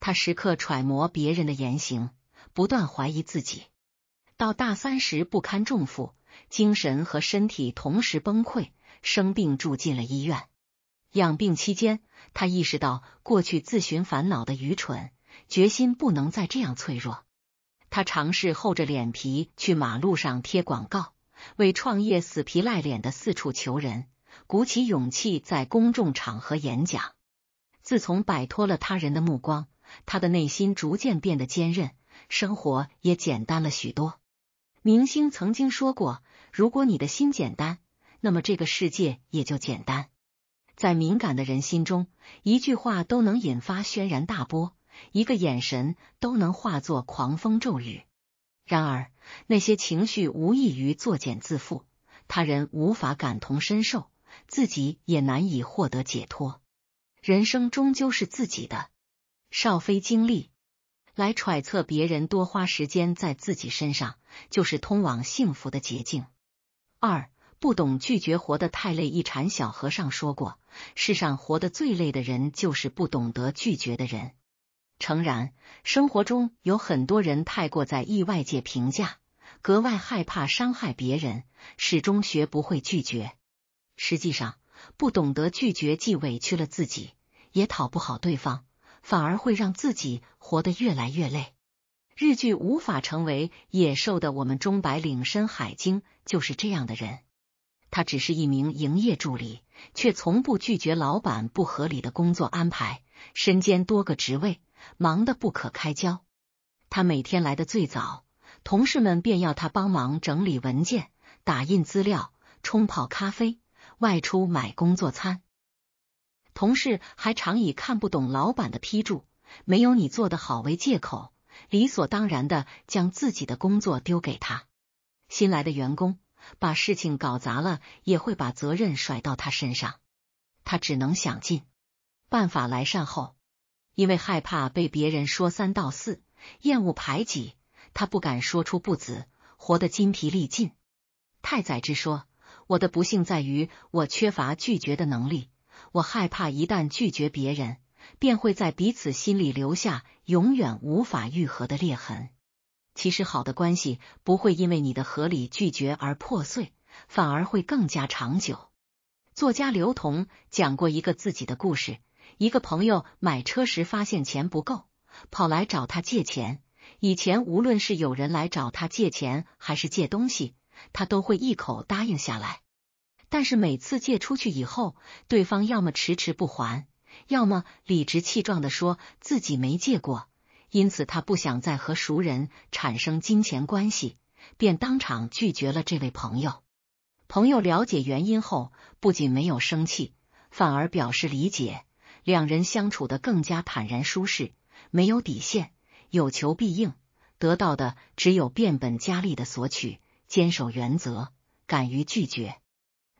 他时刻揣摩别人的言行，不断怀疑自己。到大三时不堪重负，精神和身体同时崩溃，生病住进了医院。养病期间，他意识到过去自寻烦恼的愚蠢，决心不能再这样脆弱。他尝试厚着脸皮去马路上贴广告，为创业死皮赖脸的四处求人，鼓起勇气在公众场合演讲。自从摆脱了他人的目光，他的内心逐渐变得坚韧，生活也简单了许多。明星曾经说过：“如果你的心简单，那么这个世界也就简单。”在敏感的人心中，一句话都能引发轩然大波，一个眼神都能化作狂风骤雨。然而，那些情绪无异于作茧自缚，他人无法感同身受，自己也难以获得解脱。人生终究是自己的。少费精力来揣测别人，多花时间在自己身上，就是通往幸福的捷径。二不懂拒绝，活得太累。一禅小和尚说过，世上活得最累的人，就是不懂得拒绝的人。诚然，生活中有很多人太过在意外界评价，格外害怕伤害别人，始终学不会拒绝。实际上，不懂得拒绝，既委屈了自己，也讨不好对方。反而会让自己活得越来越累。日剧无法成为野兽的我们，中白领深海经就是这样的人。他只是一名营业助理，却从不拒绝老板不合理的工作安排，身兼多个职位，忙得不可开交。他每天来的最早，同事们便要他帮忙整理文件、打印资料、冲泡咖啡、外出买工作餐。同事还常以看不懂老板的批注、没有你做的好为借口，理所当然的将自己的工作丢给他。新来的员工把事情搞砸了，也会把责任甩到他身上。他只能想尽办法来善后，因为害怕被别人说三道四、厌恶排挤，他不敢说出不字，活得筋疲力尽。太宰治说：“我的不幸在于我缺乏拒绝的能力。”我害怕，一旦拒绝别人，便会在彼此心里留下永远无法愈合的裂痕。其实，好的关系不会因为你的合理拒绝而破碎，反而会更加长久。作家刘同讲过一个自己的故事：一个朋友买车时发现钱不够，跑来找他借钱。以前，无论是有人来找他借钱还是借东西，他都会一口答应下来。但是每次借出去以后，对方要么迟迟不还，要么理直气壮的说自己没借过，因此他不想再和熟人产生金钱关系，便当场拒绝了这位朋友。朋友了解原因后，不仅没有生气，反而表示理解，两人相处的更加坦然舒适。没有底线，有求必应，得到的只有变本加厉的索取。坚守原则，敢于拒绝。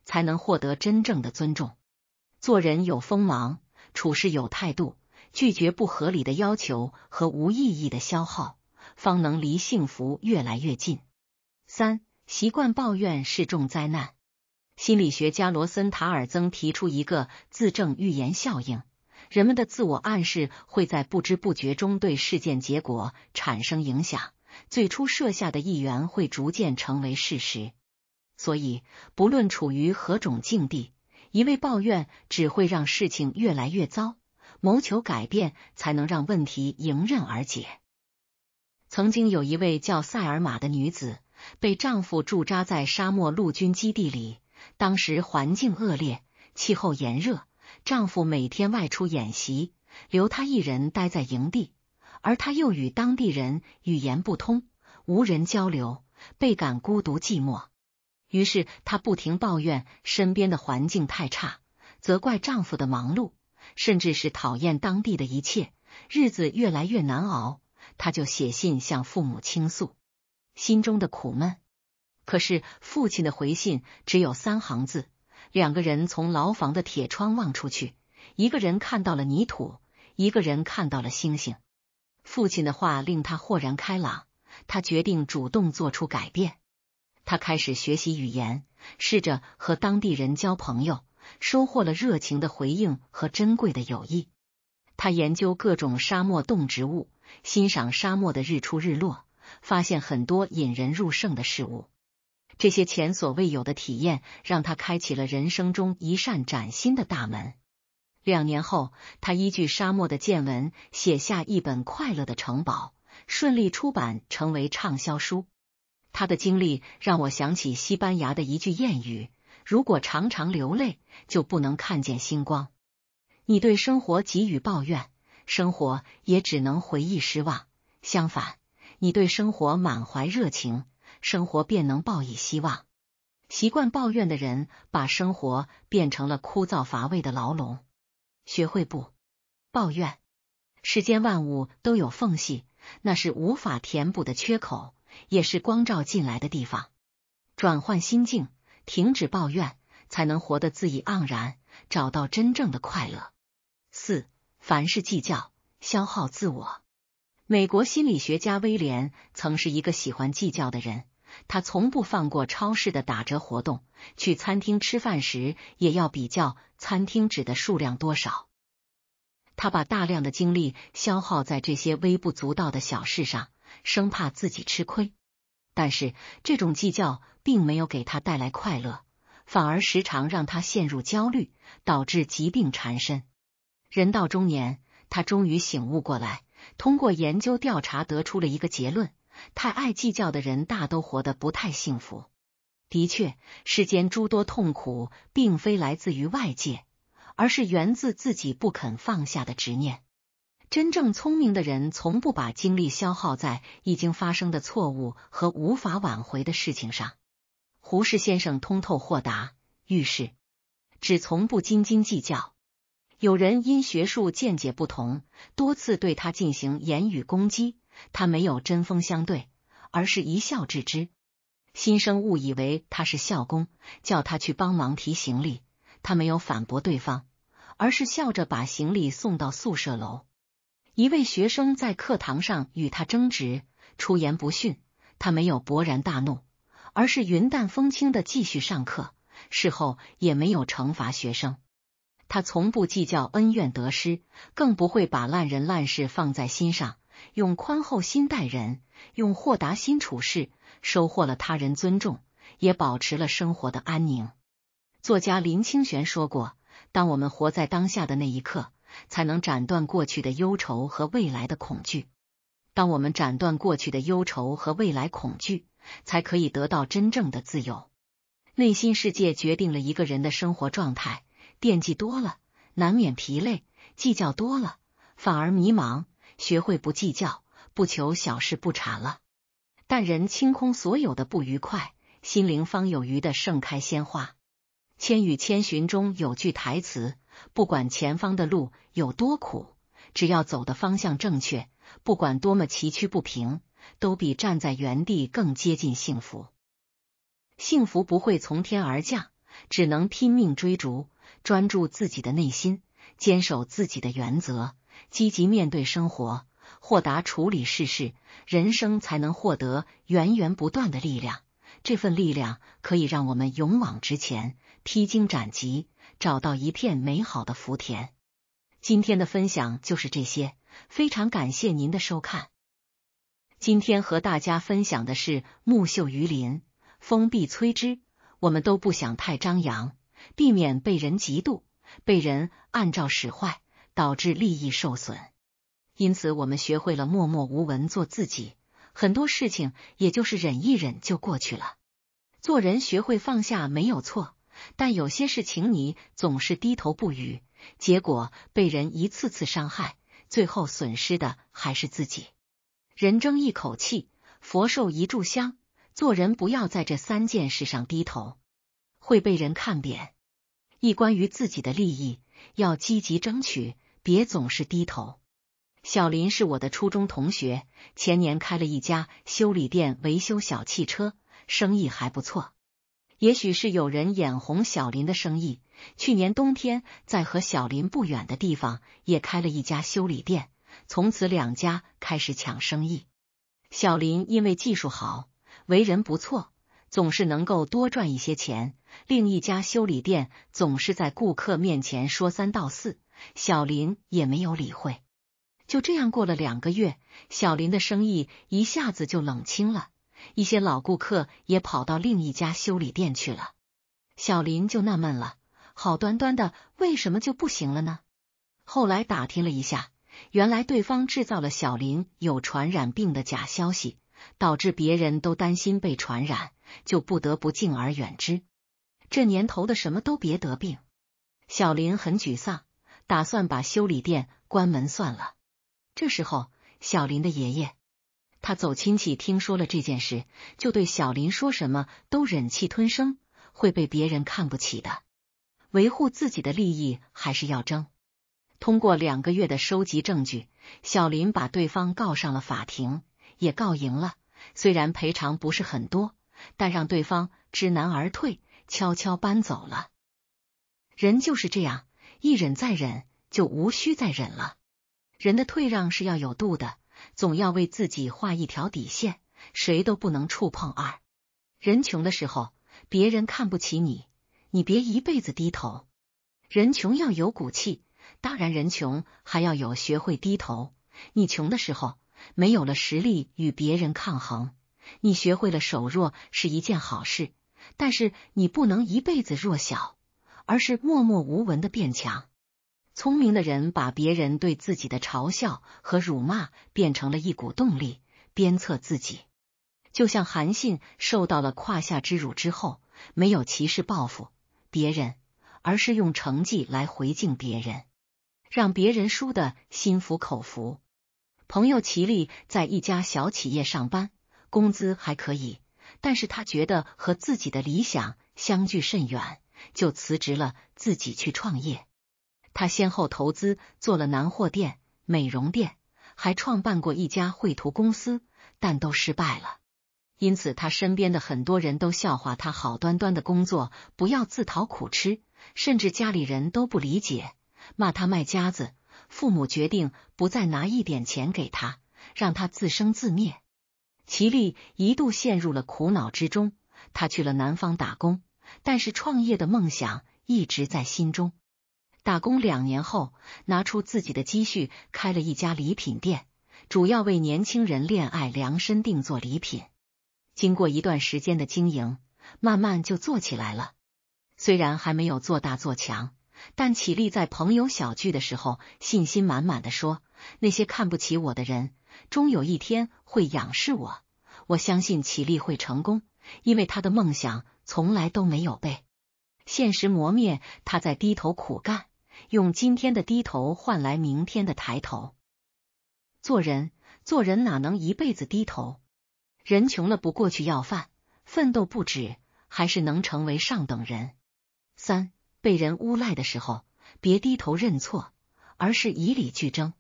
才能获得真正的尊重。做人有锋芒，处事有态度，拒绝不合理的要求和无意义的消耗，方能离幸福越来越近。三、习惯抱怨是重灾难。心理学家罗森塔尔曾提出一个自证预言效应：人们的自我暗示会在不知不觉中对事件结果产生影响，最初设下的预言会逐渐成为事实。所以，不论处于何种境地，一味抱怨只会让事情越来越糟。谋求改变，才能让问题迎刃而解。曾经有一位叫塞尔玛的女子，被丈夫驻扎在沙漠陆军基地里。当时环境恶劣，气候炎热，丈夫每天外出演习，留她一人待在营地。而她又与当地人语言不通，无人交流，倍感孤独寂寞。于是她不停抱怨身边的环境太差，责怪丈夫的忙碌，甚至是讨厌当地的一切，日子越来越难熬。她就写信向父母倾诉心中的苦闷。可是父亲的回信只有三行字。两个人从牢房的铁窗望出去，一个人看到了泥土，一个人看到了星星。父亲的话令他豁然开朗，他决定主动做出改变。他开始学习语言，试着和当地人交朋友，收获了热情的回应和珍贵的友谊。他研究各种沙漠动植物，欣赏沙漠的日出日落，发现很多引人入胜的事物。这些前所未有的体验，让他开启了人生中一扇崭新的大门。两年后，他依据沙漠的见闻，写下一本《快乐的城堡》，顺利出版，成为畅销书。他的经历让我想起西班牙的一句谚语：“如果常常流泪，就不能看见星光。你对生活给予抱怨，生活也只能回忆失望。相反，你对生活满怀热情，生活便能报以希望。习惯抱怨的人，把生活变成了枯燥乏味的牢笼。学会不抱怨，世间万物都有缝隙，那是无法填补的缺口。”也是光照进来的地方。转换心境，停止抱怨，才能活得恣意盎然，找到真正的快乐。四，凡事计较，消耗自我。美国心理学家威廉曾是一个喜欢计较的人，他从不放过超市的打折活动，去餐厅吃饭时也要比较餐厅纸的数量多少。他把大量的精力消耗在这些微不足道的小事上。生怕自己吃亏，但是这种计较并没有给他带来快乐，反而时常让他陷入焦虑，导致疾病缠身。人到中年，他终于醒悟过来，通过研究调查得出了一个结论：太爱计较的人，大都活得不太幸福。的确，世间诸多痛苦，并非来自于外界，而是源自自己不肯放下的执念。真正聪明的人，从不把精力消耗在已经发生的错误和无法挽回的事情上。胡适先生通透豁达，遇事只从不斤斤计较。有人因学术见解不同，多次对他进行言语攻击，他没有针锋相对，而是一笑置之。新生误以为他是校工，叫他去帮忙提行李，他没有反驳对方，而是笑着把行李送到宿舍楼。一位学生在课堂上与他争执，出言不逊，他没有勃然大怒，而是云淡风轻的继续上课。事后也没有惩罚学生，他从不计较恩怨得失，更不会把烂人烂事放在心上，用宽厚心待人，用豁达心处事，收获了他人尊重，也保持了生活的安宁。作家林清玄说过：“当我们活在当下的那一刻。”才能斩断过去的忧愁和未来的恐惧。当我们斩断过去的忧愁和未来恐惧，才可以得到真正的自由。内心世界决定了一个人的生活状态，惦记多了难免疲累，计较多了反而迷茫。学会不计较，不求小事不缠了。但人清空所有的不愉快，心灵方有余的盛开鲜花。《千与千寻》中有句台词。不管前方的路有多苦，只要走的方向正确，不管多么崎岖不平，都比站在原地更接近幸福。幸福不会从天而降，只能拼命追逐。专注自己的内心，坚守自己的原则，积极面对生活，豁达处理世事，人生才能获得源源不断的力量。这份力量可以让我们勇往直前，披荆斩棘。找到一片美好的福田。今天的分享就是这些，非常感谢您的收看。今天和大家分享的是“木秀于林，风必摧之”。我们都不想太张扬，避免被人嫉妒、被人按照使坏，导致利益受损。因此，我们学会了默默无闻做自己。很多事情，也就是忍一忍就过去了。做人，学会放下没有错。但有些事情你总是低头不语，结果被人一次次伤害，最后损失的还是自己。人争一口气，佛受一炷香。做人不要在这三件事上低头，会被人看扁。一关于自己的利益，要积极争取，别总是低头。小林是我的初中同学，前年开了一家修理店，维修小汽车，生意还不错。也许是有人眼红小林的生意，去年冬天在和小林不远的地方也开了一家修理店，从此两家开始抢生意。小林因为技术好，为人不错，总是能够多赚一些钱。另一家修理店总是在顾客面前说三道四，小林也没有理会。就这样过了两个月，小林的生意一下子就冷清了。一些老顾客也跑到另一家修理店去了，小林就纳闷了，好端端的为什么就不行了呢？后来打听了一下，原来对方制造了小林有传染病的假消息，导致别人都担心被传染，就不得不敬而远之。这年头的什么都别得病，小林很沮丧，打算把修理店关门算了。这时候，小林的爷爷。他走亲戚，听说了这件事，就对小林说什么都忍气吞声，会被别人看不起的。维护自己的利益还是要争。通过两个月的收集证据，小林把对方告上了法庭，也告赢了。虽然赔偿不是很多，但让对方知难而退，悄悄搬走了。人就是这样，一忍再忍，就无需再忍了。人的退让是要有度的。总要为自己画一条底线，谁都不能触碰。二人穷的时候，别人看不起你，你别一辈子低头。人穷要有骨气，当然人穷还要有学会低头。你穷的时候，没有了实力与别人抗衡，你学会了守弱是一件好事。但是你不能一辈子弱小，而是默默无闻的变强。聪明的人把别人对自己的嘲笑和辱骂变成了一股动力，鞭策自己。就像韩信受到了胯下之辱之后，没有歧视报复别人，而是用成绩来回敬别人，让别人输的心服口服。朋友齐丽在一家小企业上班，工资还可以，但是他觉得和自己的理想相距甚远，就辞职了，自己去创业。他先后投资做了男货店、美容店，还创办过一家绘图公司，但都失败了。因此，他身边的很多人都笑话他，好端端的工作不要自讨苦吃，甚至家里人都不理解，骂他卖家子。父母决定不再拿一点钱给他，让他自生自灭。齐丽一度陷入了苦恼之中，他去了南方打工，但是创业的梦想一直在心中。打工两年后，拿出自己的积蓄开了一家礼品店，主要为年轻人恋爱量身定做礼品。经过一段时间的经营，慢慢就做起来了。虽然还没有做大做强，但启立在朋友小聚的时候信心满满的说：“那些看不起我的人，终有一天会仰视我。我相信启立会成功，因为他的梦想从来都没有被现实磨灭。他在低头苦干。”用今天的低头换来明天的抬头。做人，做人哪能一辈子低头？人穷了不过去要饭，奋斗不止，还是能成为上等人。三被人诬赖的时候，别低头认错，而是以理俱争。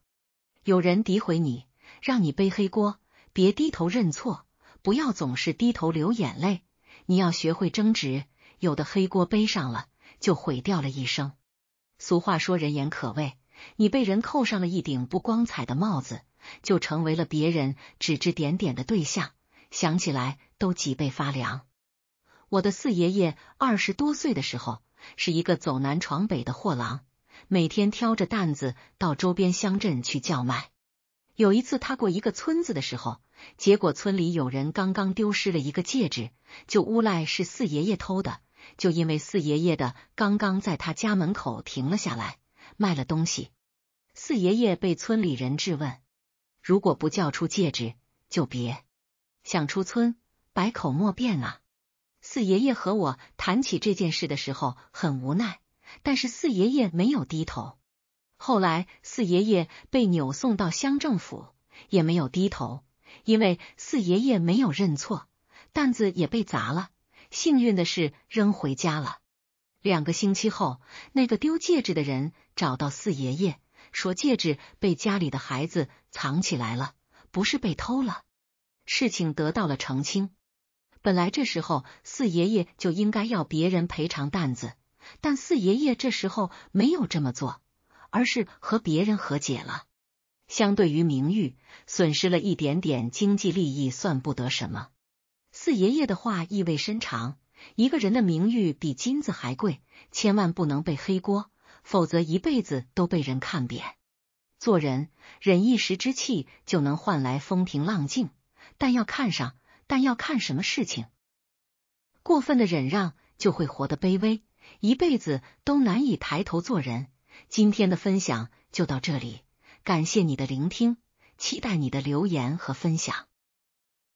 有人诋毁你，让你背黑锅，别低头认错，不要总是低头流眼泪。你要学会争执。有的黑锅背上了，就毁掉了一生。俗话说，人言可畏。你被人扣上了一顶不光彩的帽子，就成为了别人指指点点的对象，想起来都脊背发凉。我的四爷爷二十多岁的时候，是一个走南闯北的货郎，每天挑着担子到周边乡镇去叫卖。有一次，他过一个村子的时候，结果村里有人刚刚丢失了一个戒指，就诬赖是四爷爷偷的。就因为四爷爷的刚刚在他家门口停了下来，卖了东西。四爷爷被村里人质问，如果不叫出戒指，就别想出村，百口莫辩啊。四爷爷和我谈起这件事的时候很无奈，但是四爷爷没有低头。后来四爷爷被扭送到乡政府，也没有低头，因为四爷爷没有认错，担子也被砸了。幸运的是，扔回家了。两个星期后，那个丢戒指的人找到四爷爷，说戒指被家里的孩子藏起来了，不是被偷了。事情得到了澄清。本来这时候四爷爷就应该要别人赔偿担子，但四爷爷这时候没有这么做，而是和别人和解了。相对于名誉，损失了一点点经济利益，算不得什么。四爷爷的话意味深长，一个人的名誉比金子还贵，千万不能背黑锅，否则一辈子都被人看扁。做人忍一时之气，就能换来风平浪静，但要看上，但要看什么事情。过分的忍让就会活得卑微，一辈子都难以抬头做人。今天的分享就到这里，感谢你的聆听，期待你的留言和分享。